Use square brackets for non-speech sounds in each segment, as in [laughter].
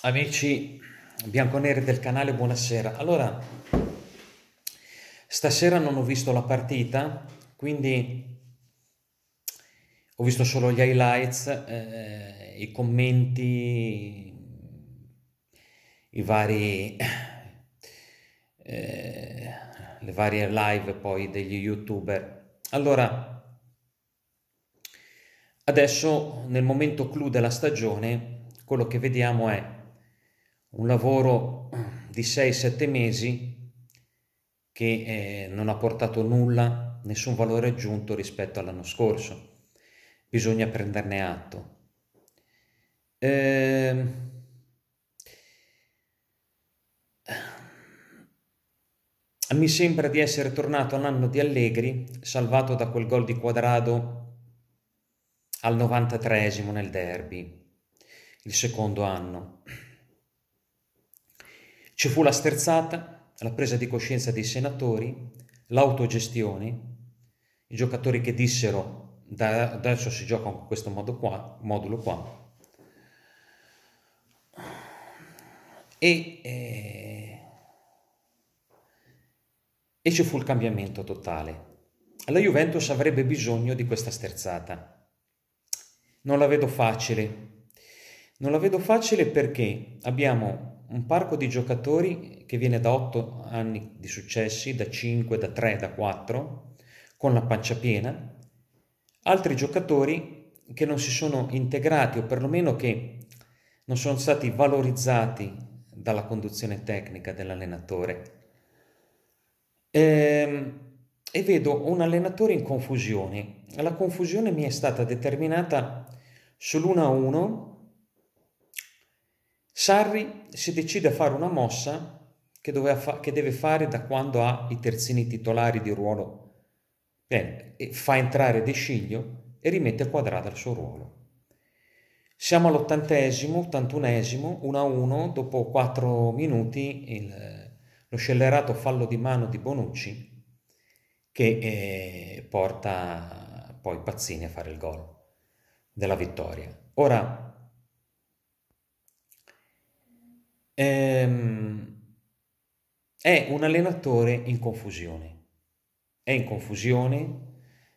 Amici bianconeri del canale, buonasera. Allora, stasera non ho visto la partita, quindi ho visto solo gli highlights, eh, i commenti, i vari... Eh, le varie live poi degli youtuber. Allora, adesso nel momento clou della stagione, quello che vediamo è un lavoro eh, di 6-7 mesi che eh, non ha portato nulla, nessun valore aggiunto rispetto all'anno scorso. Bisogna prenderne atto. Eh, mi sembra di essere tornato a un anno di Allegri, salvato da quel gol di quadrado al 93 nel derby, il secondo anno. Ci fu la sterzata, la presa di coscienza dei senatori, l'autogestione, i giocatori che dissero da, adesso si gioca con questo modo qua, modulo qua. E, eh, e ci fu il cambiamento totale. La Juventus avrebbe bisogno di questa sterzata. Non la vedo facile. Non la vedo facile perché abbiamo un parco di giocatori che viene da 8 anni di successi, da 5, da 3, da 4, con la pancia piena, altri giocatori che non si sono integrati o perlomeno che non sono stati valorizzati dalla conduzione tecnica dell'allenatore. E, ehm, e vedo un allenatore in confusione. La confusione mi è stata determinata sull'1-1 Sarri si decide a fare una mossa che, fa- che deve fare da quando ha i terzini titolari di ruolo. Bene, fa entrare De Sciglio e rimette quadrata al suo ruolo. Siamo all'ottantesimo, ottantunesimo, 1-1, dopo 4 minuti il, lo scellerato fallo di mano di Bonucci che eh, porta poi Pazzini a fare il gol della vittoria. Ora, ehm, è un allenatore in confusione. È in confusione,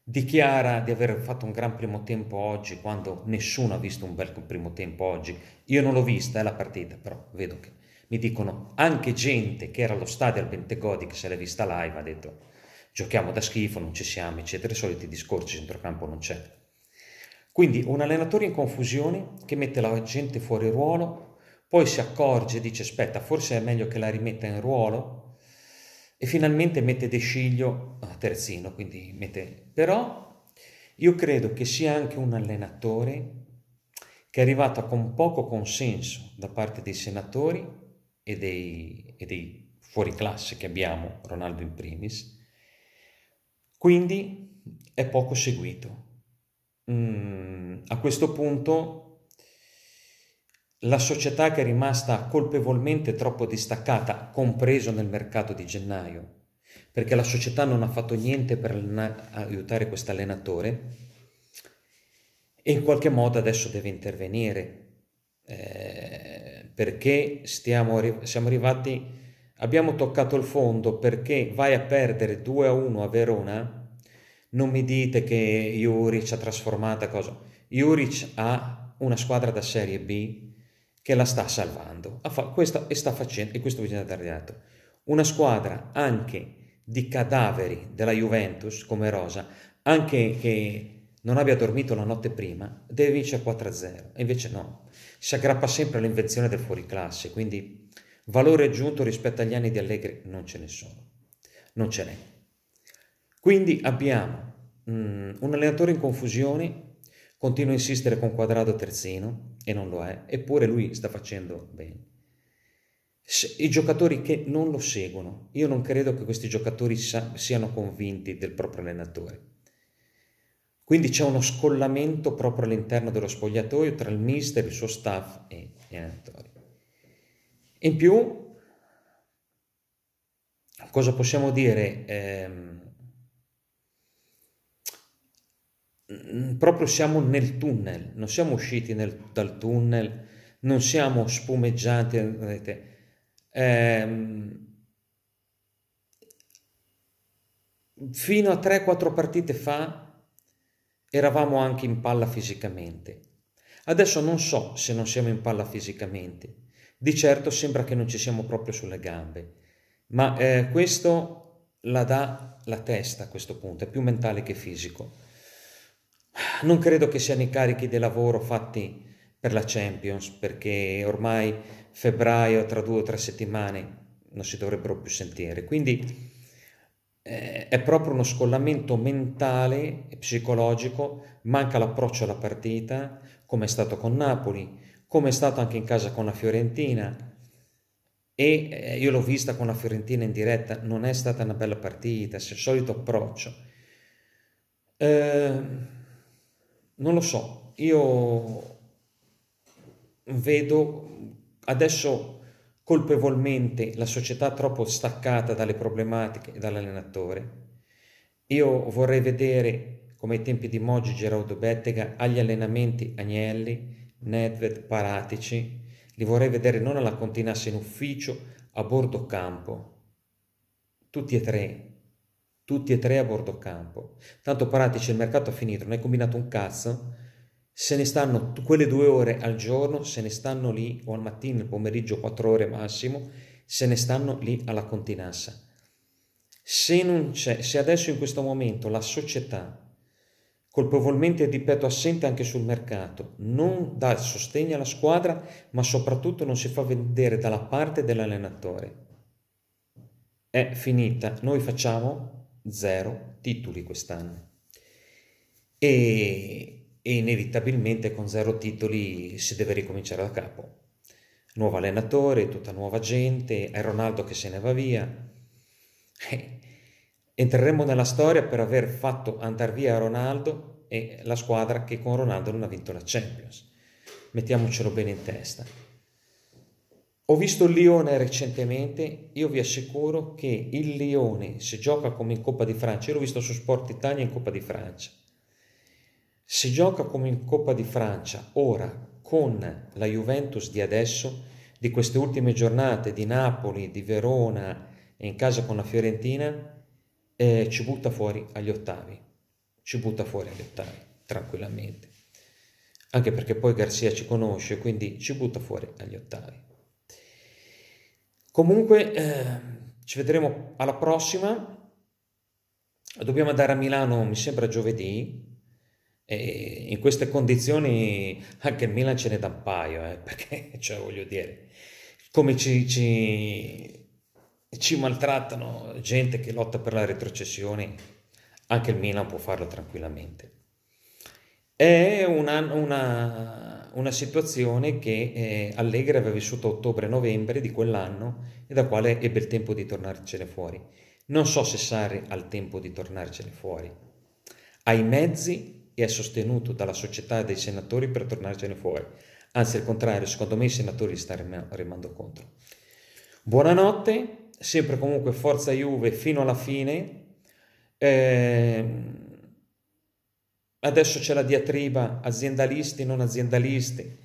dichiara di aver fatto un gran primo tempo oggi quando nessuno ha visto un bel primo tempo oggi. Io non l'ho vista, è la partita, però vedo che mi dicono anche gente che era allo stadio al Bentegodi che se l'è vista live ha detto giochiamo da schifo, non ci siamo, eccetera, i soliti discorsi, centrocampo non c'è. Quindi un allenatore in confusione che mette la gente fuori ruolo poi si accorge e dice aspetta, forse è meglio che la rimetta in ruolo e finalmente mette De Sciglio a ah, terzino, quindi mette... Però io credo che sia anche un allenatore che è arrivato con poco consenso da parte dei senatori e dei, e dei fuoriclasse che abbiamo, Ronaldo in primis, quindi è poco seguito. Mm, a questo punto la società che è rimasta colpevolmente troppo distaccata, compreso nel mercato di gennaio, perché la società non ha fatto niente per aiutare questo allenatore e in qualche modo adesso deve intervenire eh, perché stiamo, siamo arrivati, abbiamo toccato il fondo perché vai a perdere 2 a 1 a Verona, non mi dite che Juric ha trasformato cosa, Juric ha una squadra da Serie B che la sta salvando Questo e, sta facendo, e questo bisogna dare atto. Una squadra anche di cadaveri della Juventus come Rosa, anche che non abbia dormito la notte prima, deve vincere 4-0, e invece no, si aggrappa sempre all'invenzione del fuoriclasse, quindi valore aggiunto rispetto agli anni di Allegri non ce ne sono, non ce n'è. Quindi abbiamo mh, mm, un allenatore in confusione Continua a insistere con Quadrado terzino e non lo è, eppure lui sta facendo bene. I giocatori che non lo seguono, io non credo che questi giocatori siano convinti del proprio allenatore. Quindi c'è uno scollamento proprio all'interno dello spogliatoio tra il mister, il suo staff e gli allenatori. In più, cosa possiamo dire? Eh, Mm, proprio siamo nel tunnel, non siamo usciti nel, dal tunnel, non siamo spumeggianti. Vedete, ehm, fino a 3-4 partite fa eravamo anche in palla fisicamente. Adesso non so se non siamo in palla fisicamente, di certo sembra che non ci siamo proprio sulle gambe, ma eh, questo la dà la testa a questo punto, è più mentale che fisico. Non credo che siano i carichi di lavoro fatti per la Champions, perché ormai febbraio, tra due o tre settimane, non si dovrebbero più sentire. Quindi eh, è proprio uno scollamento mentale e psicologico, manca l'approccio alla partita, come è stato con Napoli, come è stato anche in casa con la Fiorentina. E eh, io l'ho vista con la Fiorentina in diretta, non è stata una bella partita, è il solito approccio. Eh, non lo so, io vedo adesso colpevolmente la società troppo staccata dalle problematiche e dall'allenatore. Io vorrei vedere, come ai tempi di Moggi Gerardo Bettega, agli allenamenti Agnelli, Nedved, Paratici, li vorrei vedere non alla continassa in ufficio, a bordo campo, tutti e tre, tutti e tre a bordo campo. Tanto Paratici il mercato ha finito, non hai combinato un cazzo, se ne stanno quelle due ore al giorno, se ne stanno lì, o al mattino, il pomeriggio, quattro ore massimo, se ne stanno lì alla continassa. Se non c'è, se adesso in questo momento la società, colpevolmente, ripeto, assente anche sul mercato, non dà sostegno alla squadra, ma soprattutto non si fa vedere dalla parte dell'allenatore, è finita. Noi facciamo zero titoli quest'anno. E, e inevitabilmente con zero titoli si deve ricominciare da capo. Nuovo allenatore, tutta nuova gente, è Ronaldo che se ne va via. Eh, entreremo nella storia per aver fatto andare via Ronaldo e la squadra che con Ronaldo non ha vinto la Champions. Mettiamocelo bene in testa. Ho visto il Lione recentemente, io vi assicuro che il Lione, se gioca come in Coppa di Francia, io l'ho visto su Sport Italia in Coppa di Francia, se gioca come in Coppa di Francia ora con la Juventus di adesso, di queste ultime giornate di Napoli, di Verona e in casa con la Fiorentina, eh, ci butta fuori agli ottavi, ci butta fuori agli ottavi, tranquillamente. Anche perché poi Garzia ci conosce, quindi ci butta fuori agli ottavi. Comunque eh, ci vedremo alla prossima. Dobbiamo andare a Milano, mi sembra giovedì. E in queste condizioni anche il Milan ce n'è da un paio, eh, perché [laughs] cioè, voglio dire, come ci, ci, ci maltrattano gente che lotta per la retrocessione, anche il Milan può farlo tranquillamente. È una, una una situazione che eh, Allegri aveva vissuto a ottobre-novembre di quell'anno e da quale ebbe il tempo di tornarcene fuori. Non so se Sarri ha il tempo di tornarcene fuori. Ha i mezzi e è sostenuto dalla società dei senatori per tornarcene fuori. Anzi, al contrario, secondo me i senatori gli stanno rimando contro. Buonanotte, sempre comunque forza Juve fino alla fine. Eh, Adesso c'è la diatriba aziendalisti, non aziendalisti.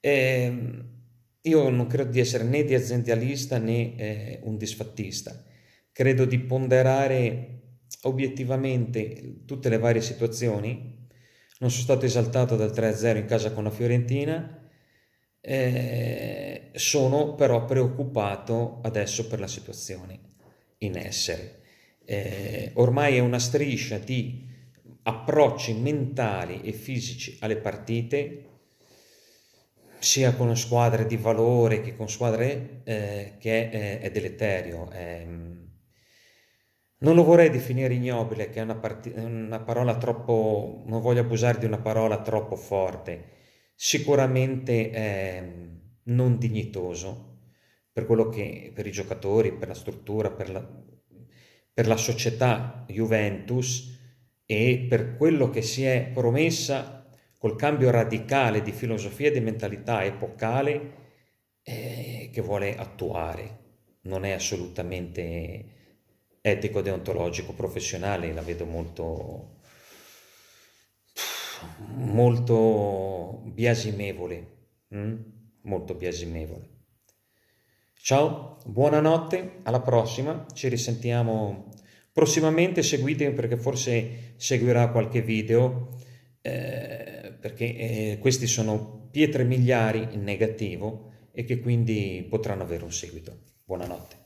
Eh, io non credo di essere né di aziendalista né eh, un disfattista. Credo di ponderare obiettivamente tutte le varie situazioni. Non sono stato esaltato dal 3-0 in casa con la Fiorentina. Eh, sono però preoccupato adesso per la situazione in essere. Eh, ormai è una striscia di approcci mentali e fisici alle partite, sia con squadre di valore che con squadre eh, che è, eh, è deleterio. È, ehm. non lo vorrei definire ignobile, che è una, part- una parola troppo, non voglio abusare di una parola troppo forte, sicuramente è ehm, non dignitoso per quello che per i giocatori, per la struttura, per la, per la società Juventus e per quello che si è promessa col cambio radicale di filosofia e di mentalità epocale eh, che vuole attuare. Non è assolutamente etico, deontologico, professionale, la vedo molto, molto biasimevole, mm? molto biasimevole. Ciao, buonanotte, alla prossima, ci risentiamo Prossimamente seguitemi perché forse seguirà qualche video, eh, perché eh, questi sono pietre miliari in negativo e che quindi potranno avere un seguito. Buonanotte.